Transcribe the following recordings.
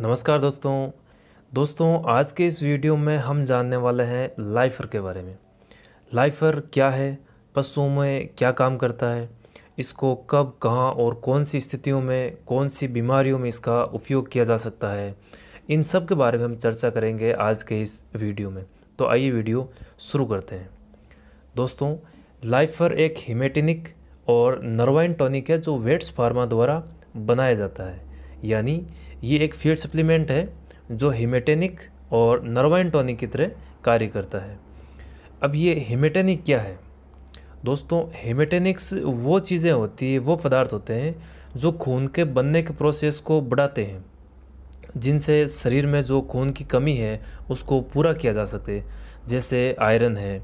नमस्कार दोस्तों दोस्तों आज के इस वीडियो में हम जानने वाले हैं लाइफर के बारे में लाइफर क्या है पशुओं में क्या काम करता है इसको कब कहाँ और कौन सी स्थितियों में कौन सी बीमारियों में इसका उपयोग किया जा सकता है इन सब के बारे में हम चर्चा करेंगे आज के इस वीडियो में तो आइए वीडियो शुरू करते हैं दोस्तों लाइफर एक हिमेटिनिक और नर्वाइन टॉनिक है जो वेट्स फार्मा द्वारा बनाया जाता है यानी ये एक फीड सप्लीमेंट है जो हिमेटेनिक और नर्वाइन टॉनिक की तरह कार्य करता है अब ये हिमेटेनिक क्या है दोस्तों हेमेटेनिक्स वो चीज़ें होती है वो पदार्थ होते हैं जो खून के बनने के प्रोसेस को बढ़ाते हैं जिनसे शरीर में जो खून की कमी है उसको पूरा किया जा सके जैसे आयरन है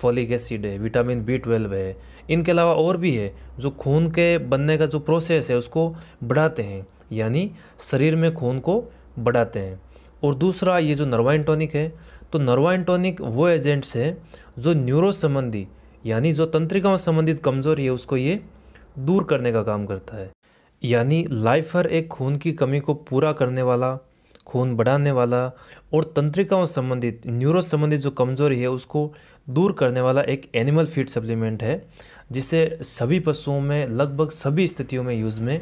फॉलिक एसिड है विटामिन बी ट्वेल्व है इनके अलावा और भी है जो खून के बनने का जो प्रोसेस है उसको बढ़ाते हैं यानी शरीर में खून को बढ़ाते हैं और दूसरा ये जो नर्वाइन टॉनिक है तो नर्वाइन टॉनिक वो एजेंट्स है जो न्यूरो संबंधी यानी जो तंत्रिकाओं संबंधित कमजोरी है उसको ये दूर करने का काम करता है यानी लाइफर एक खून की कमी को पूरा करने वाला खून बढ़ाने वाला और तंत्रिकाओं संबंधित न्यूरो संबंधित जो कमजोरी है उसको दूर करने वाला एक एनिमल फीड सप्लीमेंट है जिसे सभी पशुओं में लगभग सभी स्थितियों में यूज़ में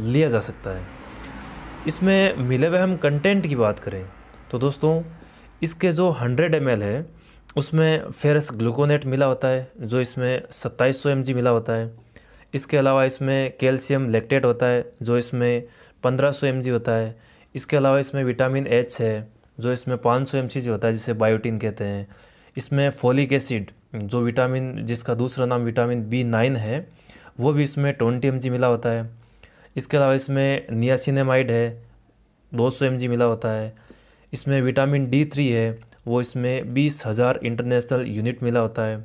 लिया जा सकता है इसमें मिले हुए हम कंटेंट की बात करें तो दोस्तों इसके जो 100 एम है उसमें फेरस ग्लूकोनेट मिला होता है जो इसमें 2700 सौ मिला होता है इसके अलावा इसमें कैल्शियम लेक्टेट होता है जो इसमें 1500 सौ होता है इसके अलावा इसमें विटामिन एच है जो इसमें 500 सौ होता है जिसे बायोटिन कहते हैं इसमें फोलिक एसिड जो विटामिन जिसका दूसरा नाम विटामिन बी नाइन है वो भी इसमें ट्वेंटी एम मिला होता है इसके अलावा इसमें नियासिनेमाइड है दो सौ एम मिला होता है इसमें विटामिन डी थ्री है वो इसमें बीस हज़ार इंटरनेशनल यूनिट मिला होता है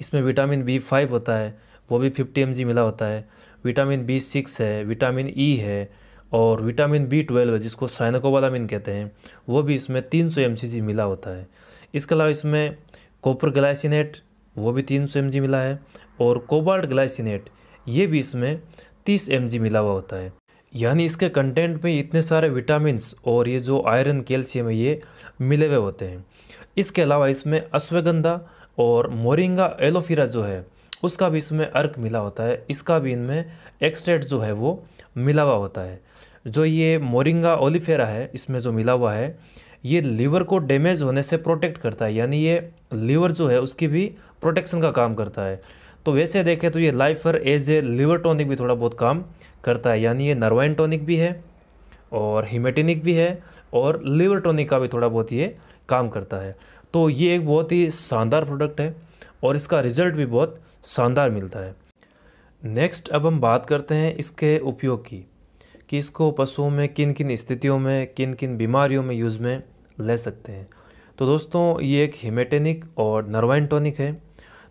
इसमें विटामिन बी फाइव होता है वो भी फिफ्टी एम मिला होता है विटामिन बी सिक्स है विटामिन ई e है और विटामिन बी ट्वेल्व है जिसको साइनकोवालामिन कहते हैं वो भी इसमें तीन सौ एम मिला होता है इसके अलावा इसमें कॉपर ग्लाइसिनेट वो भी तीन सौ एम मिला है और कोबाल्ट ग्लाइसिनेट ये भी इसमें तीस एम मिला हुआ होता है यानी इसके कंटेंट में इतने सारे विटामिनस और ये जो आयरन कैल्शियम है ये मिले हुए होते हैं इसके अलावा इसमें अश्वगंधा और मोरिंगा एलोफेरा जो है उसका भी इसमें अर्क मिला होता है इसका भी इनमें एक्सट्रेट जो है वो मिला हुआ होता है जो ये मोरिंगा ओलिफेरा है इसमें जो मिला हुआ है ये लीवर को डैमेज होने से प्रोटेक्ट करता है यानी ये लीवर जो है उसकी भी प्रोटेक्शन का काम करता है तो वैसे देखें तो ये लाइफर एज ए लिवर टॉनिक भी थोड़ा बहुत काम करता है यानी ये नर्वाइन टॉनिक भी है और हिमेटिनिक भी है और लिवर टॉनिक का भी थोड़ा बहुत ये काम करता है तो ये एक बहुत ही शानदार प्रोडक्ट है और इसका रिजल्ट भी बहुत शानदार मिलता है नेक्स्ट अब हम बात करते हैं इसके उपयोग की कि इसको पशुओं में किन किन स्थितियों में किन किन बीमारियों में यूज़ में ले सकते हैं तो दोस्तों ये एक हिमेटेनिक और नर्वाइन टॉनिक है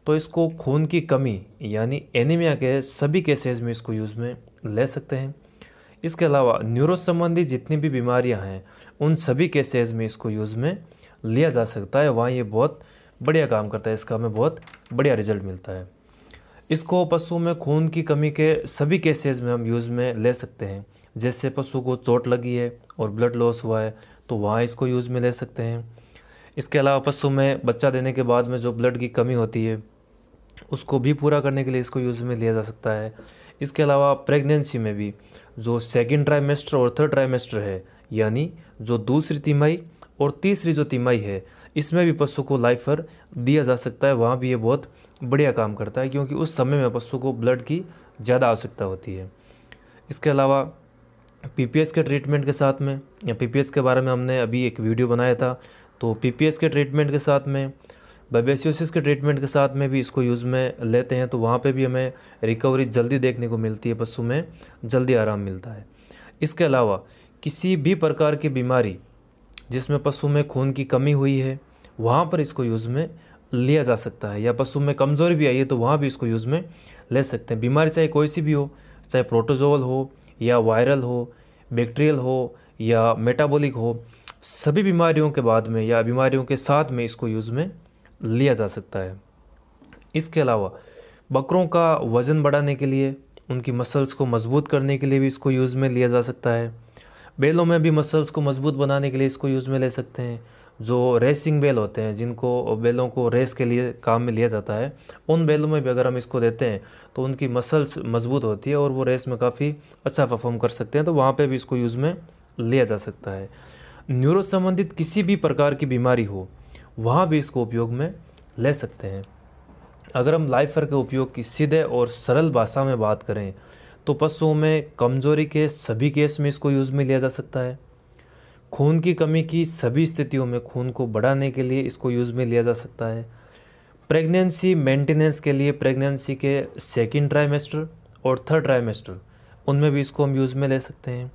तो इसको खून की कमी यानी एनीमिया के सभी केसेज में इसको यूज़ में ले सकते हैं इसके अलावा न्यूरो संबंधी जितनी भी बीमारियां हैं उन सभी केसेज में इसको यूज़ में लिया जा सकता है वहाँ ये बहुत बढ़िया काम करता है इसका हमें बहुत बढ़िया रिजल्ट मिलता है इसको पशु में खून की कमी के सभी केसेज में हम यूज़ में ले सकते हैं जैसे पशु को चोट लगी है और ब्लड लॉस हुआ है तो वहाँ इसको यूज़ में ले सकते हैं इसके अलावा पशु में बच्चा देने के बाद में जो ब्लड की कमी होती है उसको भी पूरा करने के लिए इसको यूज़ में लिया जा सकता है इसके अलावा प्रेगनेंसी में भी जो सेकेंड ट्राइमेस्टर और थर्ड ट्राइमेस्टर है यानी जो दूसरी तिमाही और तीसरी जो तिमाही है इसमें भी पशु को लाइफर दिया जा सकता है वहाँ भी ये बहुत बढ़िया काम करता है क्योंकि उस समय में पशु को ब्लड की ज़्यादा आवश्यकता होती है इसके अलावा पीपीएस के ट्रीटमेंट के साथ में या पीपीएस के बारे में हमने अभी एक वीडियो बनाया था तो पीपीएस के ट्रीटमेंट के साथ में बेबेसियोसिस के ट्रीटमेंट के साथ में भी इसको यूज़ में लेते हैं तो वहाँ पे भी हमें रिकवरी जल्दी देखने को मिलती है पशु में जल्दी आराम मिलता है इसके अलावा किसी भी प्रकार की बीमारी जिसमें पशु में खून की कमी हुई है वहाँ पर इसको यूज़ में लिया जा सकता है या पशु में कमज़ोरी भी आई है तो वहाँ भी इसको यूज़ में ले सकते हैं बीमारी चाहे कोई सी भी हो चाहे प्रोटोजोल हो या वायरल हो बैक्टीरियल हो या मेटाबॉलिक हो सभी बीमारियों के बाद में या बीमारियों के साथ में इसको यूज़ में लिया जा सकता है इसके अलावा बकरों का वज़न बढ़ाने के लिए उनकी मसल्स को मज़बूत करने के लिए भी इसको यूज़ में लिया जा सकता है बेलों में भी मसल्स को मज़बूत बनाने के लिए इसको यूज़ में ले सकते हैं जो रेसिंग बेल होते हैं जिनको बेलों को रेस के लिए काम में लिया जाता है उन बेलों में भी अगर हम इसको देते हैं तो उनकी मसल्स मजबूत होती है और वो रेस में काफ़ी अच्छा परफॉर्म कर सकते हैं तो वहाँ पर भी इसको यूज़ में लिया जा सकता है न्यूरो संबंधित किसी भी प्रकार की बीमारी हो वहाँ भी इसको उपयोग में ले सकते हैं अगर हम लाइफर के उपयोग की सीधे और सरल भाषा में बात करें तो पशुओं में कमजोरी के सभी केस में इसको यूज़ में लिया जा सकता है खून की कमी की सभी स्थितियों में खून को बढ़ाने के लिए इसको यूज़ में लिया जा सकता है प्रेगनेंसी मेंटेनेंस के लिए प्रेगनेंसी के सेकेंड ट्राइमेस्टर और थर्ड ट्राइमेस्टर उनमें भी इसको हम यूज़ में ले सकते हैं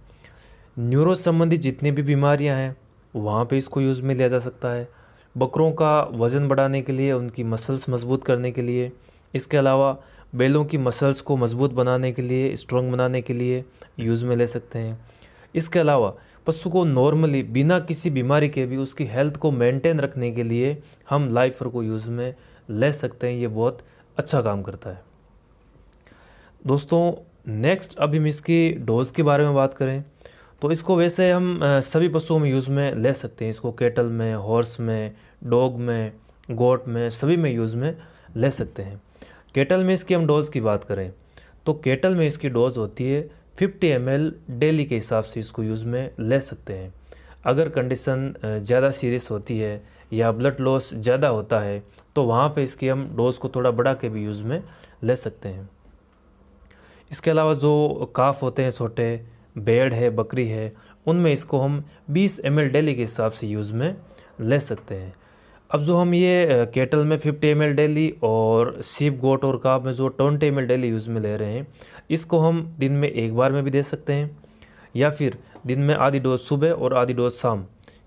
न्यूरो संबंधी जितनी भी बीमारियां हैं वहाँ पे इसको यूज़ में लिया जा सकता है बकरों का वज़न बढ़ाने के लिए उनकी मसल्स मज़बूत करने के लिए इसके अलावा बैलों की मसल्स को मज़बूत बनाने के लिए स्ट्रॉन्ग बनाने के लिए यूज़ में ले सकते हैं इसके अलावा पशु को नॉर्मली बिना किसी बीमारी के भी उसकी हेल्थ को मेंटेन रखने के लिए हम लाइफर को यूज़ में ले सकते हैं ये बहुत अच्छा काम करता है दोस्तों नेक्स्ट अब हम इसकी डोज़ के बारे में बात करें तो इसको वैसे हम सभी पशुओं में यूज़ में ले सकते हैं इसको केटल में हॉर्स में डॉग में गोट में सभी में यूज़ में ले सकते हैं केटल में इसकी हम डोज़ की बात करें तो केटल में इसकी डोज़ होती है 50 एम डेली के हिसाब से इसको यूज़ में ले सकते हैं अगर कंडीशन ज़्यादा सीरियस होती है या ब्लड लॉस ज़्यादा होता है तो वहाँ पे इसकी हम डोज़ को थोड़ा बढ़ा के भी यूज़ में ले सकते हैं इसके अलावा जो काफ होते हैं छोटे भेड़ है बकरी है उनमें इसको हम 20 एम डेली के हिसाब से यूज़ में ले सकते हैं अब जो हम ये केटल में 50 एम डेली और सीप गोट और काब में जो ट्वेंटी एम डेली यूज़ में ले रहे हैं इसको हम दिन में एक बार में भी दे सकते हैं या फिर दिन में आधी डोज सुबह और आधी डोज शाम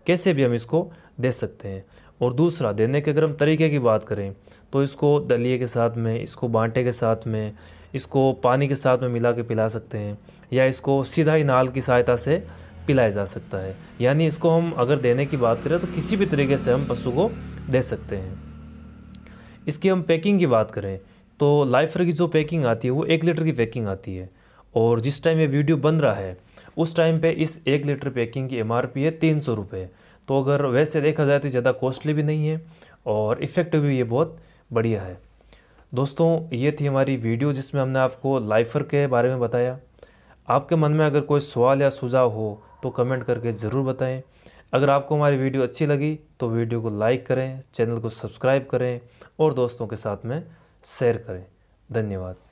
कैसे भी हम इसको दे सकते हैं और दूसरा देने के अगर हम तरीके की बात करें तो इसको दलिए के साथ में इसको बांटे के साथ में इसको पानी के साथ में मिला के पिला सकते हैं या इसको सीधा ही नाल की सहायता से पिलाया जा सकता है यानी इसको हम अगर देने की बात करें तो किसी भी तरीके से हम पशु को दे सकते हैं इसकी हम पैकिंग की बात करें तो लाइफर की जो पैकिंग आती है वो एक लीटर की पैकिंग आती है और जिस टाइम ये वीडियो बन रहा है उस टाइम पे इस एक लीटर पैकिंग की एमआरपी है तीन सौ रुपये तो अगर वैसे देखा जाए तो ज़्यादा कॉस्टली भी नहीं है और इफ़ेक्टिव भी ये बहुत बढ़िया है दोस्तों ये थी हमारी वीडियो जिसमें हमने आपको लाइफर के बारे में बताया आपके मन में अगर कोई सवाल या सुझाव हो तो कमेंट करके ज़रूर बताएं अगर आपको हमारी वीडियो अच्छी लगी तो वीडियो को लाइक करें चैनल को सब्सक्राइब करें और दोस्तों के साथ में शेयर करें धन्यवाद